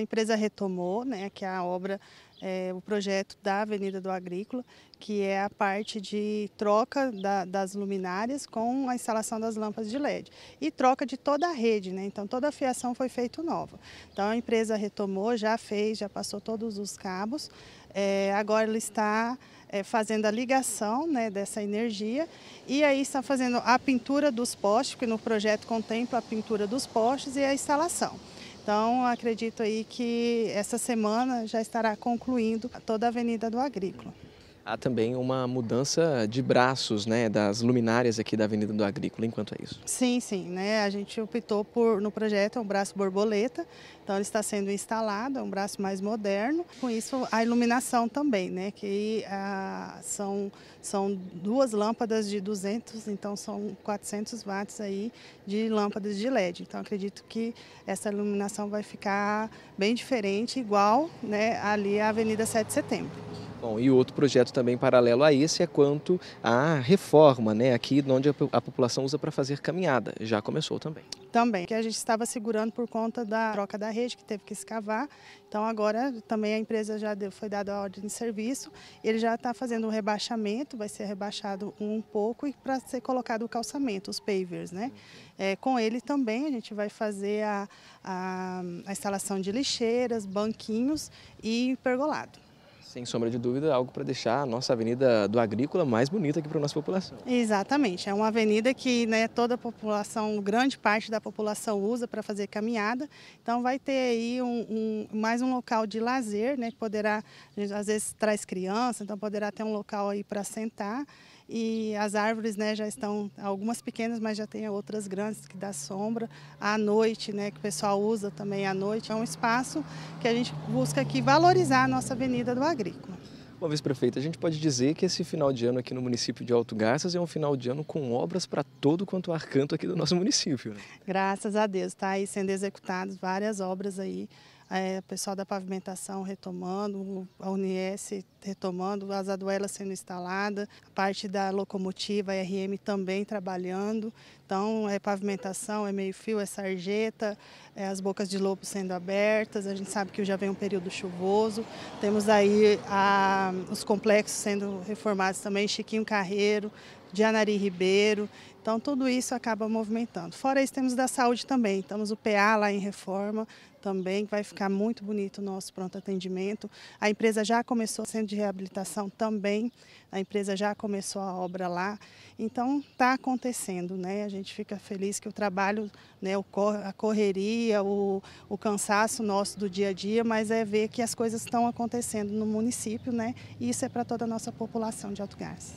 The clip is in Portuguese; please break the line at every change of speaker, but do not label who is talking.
A empresa retomou, né, que é a obra, é, o projeto da Avenida do Agrícola, que é a parte de troca da, das luminárias com a instalação das lâmpadas de LED e troca de toda a rede, né, então toda a fiação foi feita nova. Então a empresa retomou, já fez, já passou todos os cabos, é, agora ela está é, fazendo a ligação né, dessa energia e aí está fazendo a pintura dos postes, porque no projeto contempla a pintura dos postes e a instalação. Então, acredito aí que essa semana já estará concluindo toda a Avenida do Agrícola.
Há também uma mudança de braços né, das luminárias aqui da Avenida do Agrícola, enquanto é isso.
Sim, sim. Né? A gente optou por, no projeto, é um braço borboleta, então ele está sendo instalado, é um braço mais moderno. Com isso, a iluminação também, né, que ah, são, são duas lâmpadas de 200, então são 400 watts aí de lâmpadas de LED. Então acredito que essa iluminação vai ficar bem diferente, igual né, ali a Avenida 7 de Setembro.
Bom, e outro projeto também paralelo a esse é quanto à reforma, né? Aqui onde a, a população usa para fazer caminhada. Já começou também.
Também, que a gente estava segurando por conta da troca da rede, que teve que escavar. Então agora também a empresa já deu, foi dada a ordem de serviço. Ele já está fazendo o um rebaixamento, vai ser rebaixado um pouco e para ser colocado o calçamento, os pavers, né? É, com ele também a gente vai fazer a, a, a instalação de lixeiras, banquinhos e pergolado
sem sombra de dúvida, algo para deixar a nossa avenida do Agrícola mais bonita aqui para a nossa população.
Exatamente, é uma avenida que né, toda a população, grande parte da população usa para fazer caminhada, então vai ter aí um, um, mais um local de lazer, né, que poderá, às vezes traz criança, então poderá ter um local aí para sentar e as árvores né, já estão, algumas pequenas, mas já tem outras grandes que dá sombra. À noite, né, que o pessoal usa também à noite, é um espaço que a gente busca aqui valorizar a nossa Avenida do Agrícola.
Uma vez prefeito, a gente pode dizer que esse final de ano aqui no município de Alto Garças é um final de ano com obras para todo quanto arcanto aqui do nosso município. Né?
Graças a Deus, está aí sendo executadas várias obras aí é, o pessoal da pavimentação retomando, a Unies retomando, as aduelas sendo instaladas, a parte da locomotiva, a RM também trabalhando. Então, é pavimentação, é meio-fio, é sarjeta, é as bocas de lobo sendo abertas. A gente sabe que já vem um período chuvoso. Temos aí a, os complexos sendo reformados também, Chiquinho Carreiro, de Anari Ribeiro. Então, tudo isso acaba movimentando. Fora isso, temos da saúde também. Temos o PA lá em reforma também, vai ficar muito bonito o nosso pronto atendimento. A empresa já começou o centro de reabilitação também. A empresa já começou a obra lá. Então, está acontecendo, né? A gente fica feliz que o trabalho, né, a correria, o, o cansaço nosso do dia a dia, mas é ver que as coisas estão acontecendo no município, né? E isso é para toda a nossa população de Alto Gás.